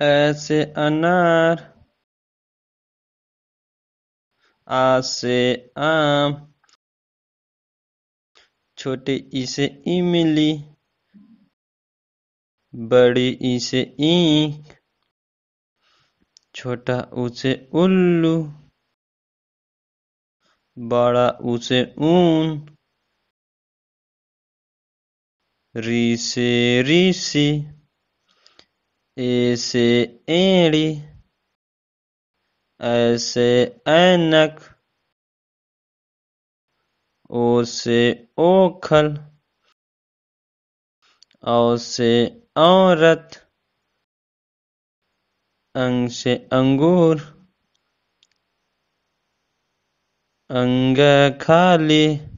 ऐसे अनार आसे आम छोटे ई से इमली बड़ी इसे ईक छोटा उसे उल्लू बड़ा उसे ऊन री से ऋषि ऐसे एड़ी ऐसे ऐनक ओसे ओखल औसे औरत अंग से अंगूर अंग खाली